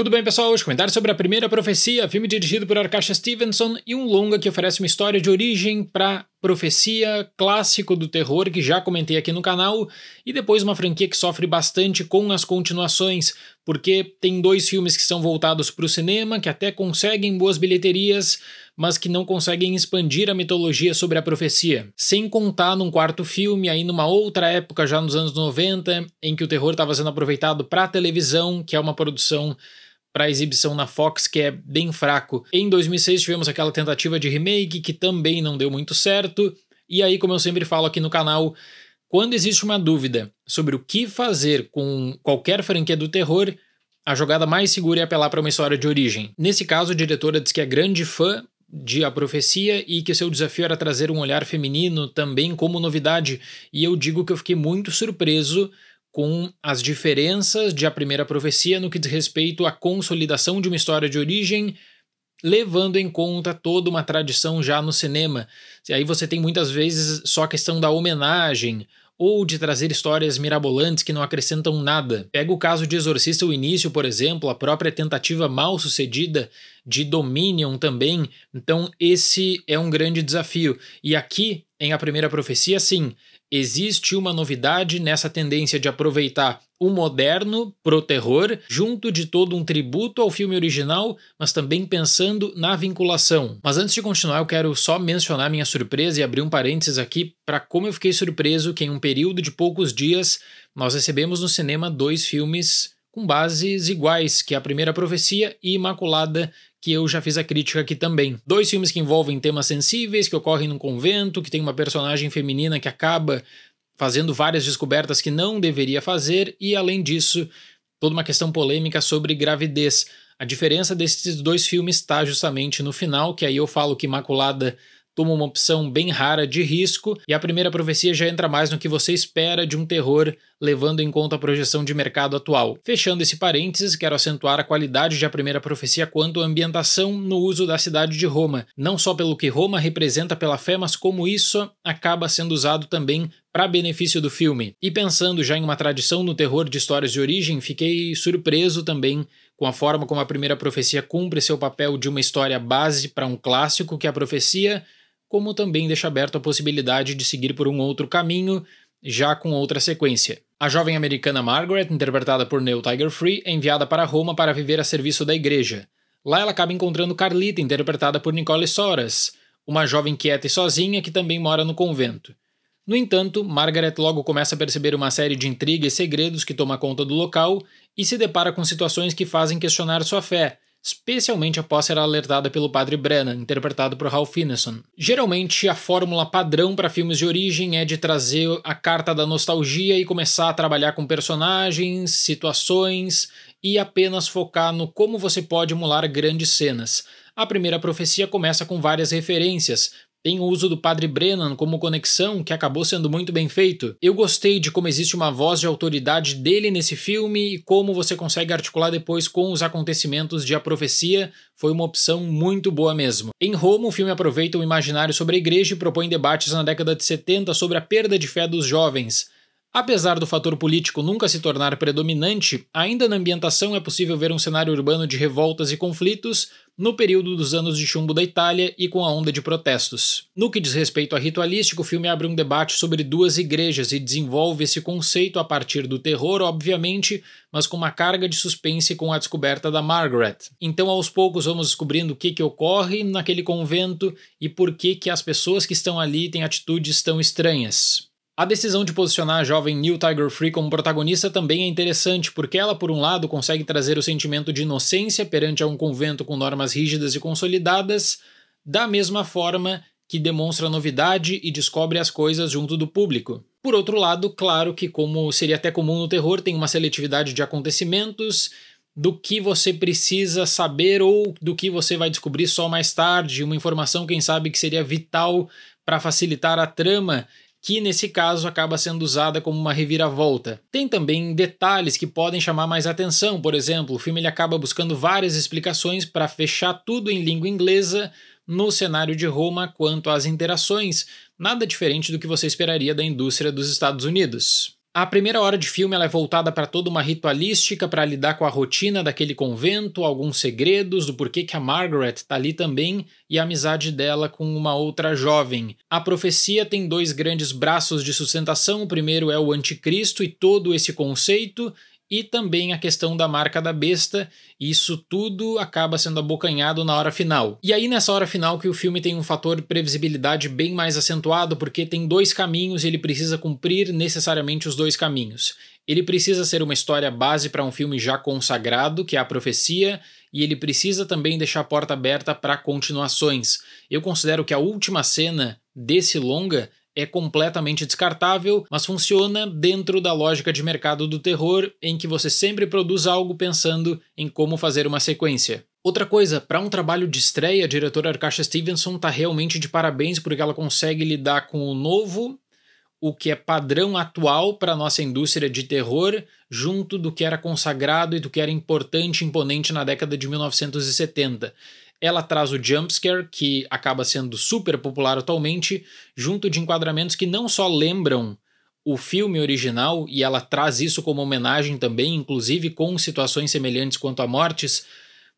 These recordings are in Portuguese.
Tudo bem, pessoal? Hoje comentar sobre a primeira profecia, filme dirigido por Arkasha Stevenson e um longa que oferece uma história de origem para profecia clássico do terror que já comentei aqui no canal e depois uma franquia que sofre bastante com as continuações, porque tem dois filmes que são voltados para o cinema que até conseguem boas bilheterias, mas que não conseguem expandir a mitologia sobre a profecia. Sem contar num quarto filme aí numa outra época já nos anos 90, em que o terror estava sendo aproveitado para televisão, que é uma produção para exibição na Fox, que é bem fraco. Em 2006 tivemos aquela tentativa de remake que também não deu muito certo. E aí, como eu sempre falo aqui no canal, quando existe uma dúvida sobre o que fazer com qualquer franquia do terror, a jogada mais segura é apelar para uma história de origem. Nesse caso, a diretora diz que é grande fã de A Profecia e que seu desafio era trazer um olhar feminino também como novidade, e eu digo que eu fiquei muito surpreso com as diferenças de A Primeira Profecia no que diz respeito à consolidação de uma história de origem, levando em conta toda uma tradição já no cinema. E aí você tem muitas vezes só a questão da homenagem ou de trazer histórias mirabolantes que não acrescentam nada. Pega o caso de Exorcista o início, por exemplo, a própria tentativa mal sucedida de Dominion também. Então, esse é um grande desafio. E aqui, em A Primeira Profecia, sim, existe uma novidade nessa tendência de aproveitar o moderno pro terror, junto de todo um tributo ao filme original, mas também pensando na vinculação. Mas antes de continuar, eu quero só mencionar minha surpresa e abrir um parênteses aqui para como eu fiquei surpreso que em um período de poucos dias nós recebemos no cinema dois filmes com bases iguais, que é a primeira profecia e Imaculada que eu já fiz a crítica aqui também. Dois filmes que envolvem temas sensíveis, que ocorrem num convento, que tem uma personagem feminina que acaba fazendo várias descobertas que não deveria fazer, e além disso, toda uma questão polêmica sobre gravidez. A diferença desses dois filmes está justamente no final, que aí eu falo que Imaculada toma uma opção bem rara de risco, e a primeira profecia já entra mais no que você espera de um terror, levando em conta a projeção de mercado atual. Fechando esse parênteses, quero acentuar a qualidade de a primeira profecia quanto à ambientação no uso da cidade de Roma, não só pelo que Roma representa pela fé, mas como isso acaba sendo usado também para benefício do filme. E pensando já em uma tradição no terror de histórias de origem, fiquei surpreso também com a forma como a primeira profecia cumpre seu papel de uma história base para um clássico que é a profecia, como também deixa aberto a possibilidade de seguir por um outro caminho, já com outra sequência. A jovem americana Margaret, interpretada por Neil Tiger Free, é enviada para Roma para viver a serviço da igreja. Lá ela acaba encontrando Carlita, interpretada por Nicole Soras, uma jovem quieta e sozinha que também mora no convento. No entanto, Margaret logo começa a perceber uma série de intrigas e segredos que toma conta do local e se depara com situações que fazem questionar sua fé, especialmente após ser alertada pelo padre Brennan, interpretado por Ralph Ineson. Geralmente, a fórmula padrão para filmes de origem é de trazer a carta da nostalgia e começar a trabalhar com personagens, situações e apenas focar no como você pode emular grandes cenas. A primeira profecia começa com várias referências, tem o uso do Padre Brennan como conexão, que acabou sendo muito bem feito. Eu gostei de como existe uma voz de autoridade dele nesse filme e como você consegue articular depois com os acontecimentos de A Profecia. Foi uma opção muito boa mesmo. Em Roma, o filme aproveita o imaginário sobre a igreja e propõe debates na década de 70 sobre a perda de fé dos jovens. Apesar do fator político nunca se tornar predominante, ainda na ambientação é possível ver um cenário urbano de revoltas e conflitos no período dos anos de chumbo da Itália e com a onda de protestos. No que diz respeito a ritualística, o filme abre um debate sobre duas igrejas e desenvolve esse conceito a partir do terror, obviamente, mas com uma carga de suspense com a descoberta da Margaret. Então, aos poucos, vamos descobrindo o que, que ocorre naquele convento e por que, que as pessoas que estão ali têm atitudes tão estranhas. A decisão de posicionar a jovem New Tiger Free como protagonista também é interessante, porque ela, por um lado, consegue trazer o sentimento de inocência perante a um convento com normas rígidas e consolidadas, da mesma forma que demonstra novidade e descobre as coisas junto do público. Por outro lado, claro que, como seria até comum no terror, tem uma seletividade de acontecimentos, do que você precisa saber ou do que você vai descobrir só mais tarde, uma informação, quem sabe, que seria vital para facilitar a trama que nesse caso acaba sendo usada como uma reviravolta. Tem também detalhes que podem chamar mais atenção, por exemplo, o filme ele acaba buscando várias explicações para fechar tudo em língua inglesa no cenário de Roma quanto às interações, nada diferente do que você esperaria da indústria dos Estados Unidos. A primeira hora de filme é voltada para toda uma ritualística para lidar com a rotina daquele convento, alguns segredos do porquê que a Margaret está ali também e a amizade dela com uma outra jovem. A profecia tem dois grandes braços de sustentação: o primeiro é o anticristo e todo esse conceito, e também a questão da marca da besta. Isso tudo acaba sendo abocanhado na hora final. E aí, nessa hora final, que o filme tem um fator de previsibilidade bem mais acentuado, porque tem dois caminhos e ele precisa cumprir necessariamente os dois caminhos. Ele precisa ser uma história base para um filme já consagrado, que é a profecia, e ele precisa também deixar a porta aberta para continuações. Eu considero que a última cena desse longa é completamente descartável, mas funciona dentro da lógica de mercado do terror, em que você sempre produz algo pensando em como fazer uma sequência. Outra coisa, para um trabalho de estreia, a diretora Arkasha Stevenson está realmente de parabéns porque ela consegue lidar com o novo, o que é padrão atual para a nossa indústria de terror, junto do que era consagrado e do que era importante e imponente na década de 1970. Ela traz o jumpscare, que acaba sendo super popular atualmente, junto de enquadramentos que não só lembram o filme original, e ela traz isso como homenagem também, inclusive com situações semelhantes quanto a mortes,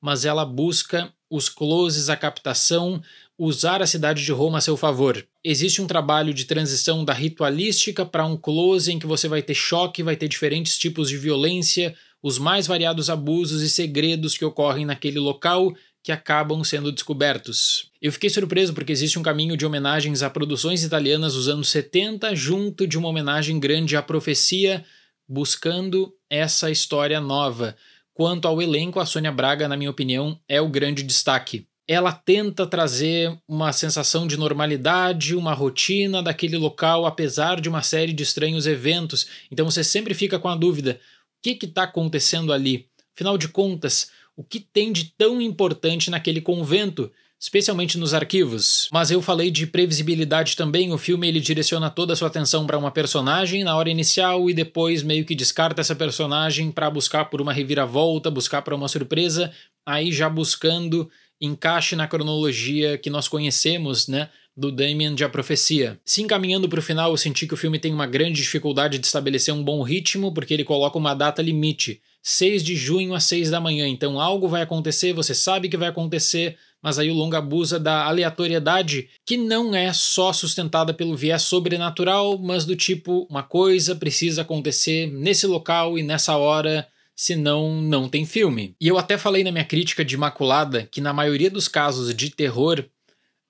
mas ela busca os closes, a captação, usar a cidade de Roma a seu favor. Existe um trabalho de transição da ritualística para um close em que você vai ter choque, vai ter diferentes tipos de violência, os mais variados abusos e segredos que ocorrem naquele local que acabam sendo descobertos. Eu fiquei surpreso porque existe um caminho de homenagens a produções italianas dos anos 70 junto de uma homenagem grande à profecia, buscando essa história nova. Quanto ao elenco, a Sônia Braga, na minha opinião, é o grande destaque. Ela tenta trazer uma sensação de normalidade, uma rotina daquele local, apesar de uma série de estranhos eventos. Então você sempre fica com a dúvida: o que está acontecendo ali? Afinal de contas, o que tem de tão importante naquele convento, especialmente nos arquivos. Mas eu falei de previsibilidade também, o filme ele direciona toda a sua atenção para uma personagem na hora inicial e depois meio que descarta essa personagem para buscar por uma reviravolta, buscar para uma surpresa, aí já buscando encaixe na cronologia que nós conhecemos, né? do Damien de A Profecia. Se encaminhando para o final, eu senti que o filme tem uma grande dificuldade de estabelecer um bom ritmo, porque ele coloca uma data limite. 6 de junho às 6 da manhã. Então algo vai acontecer, você sabe que vai acontecer, mas aí o longa abusa da aleatoriedade, que não é só sustentada pelo viés sobrenatural, mas do tipo uma coisa precisa acontecer nesse local e nessa hora, senão não tem filme. E eu até falei na minha crítica de Imaculada que na maioria dos casos de terror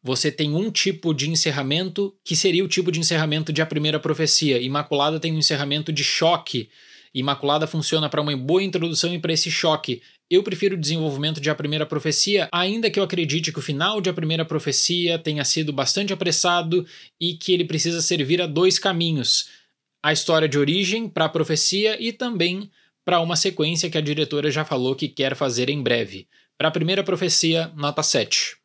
você tem um tipo de encerramento que seria o tipo de encerramento de A Primeira Profecia. Imaculada tem um encerramento de choque, Imaculada funciona para uma boa introdução e para esse choque. Eu prefiro o desenvolvimento de A Primeira Profecia, ainda que eu acredite que o final de A Primeira Profecia tenha sido bastante apressado e que ele precisa servir a dois caminhos: a história de origem para a profecia e também para uma sequência que a diretora já falou que quer fazer em breve. Para a primeira profecia, nota 7.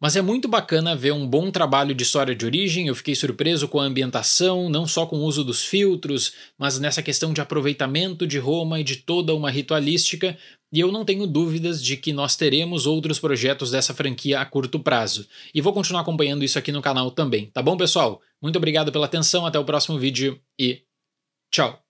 Mas é muito bacana ver um bom trabalho de história de origem. Eu fiquei surpreso com a ambientação, não só com o uso dos filtros, mas nessa questão de aproveitamento de Roma e de toda uma ritualística. E eu não tenho dúvidas de que nós teremos outros projetos dessa franquia a curto prazo. E vou continuar acompanhando isso aqui no canal também, tá bom, pessoal? Muito obrigado pela atenção, até o próximo vídeo e tchau!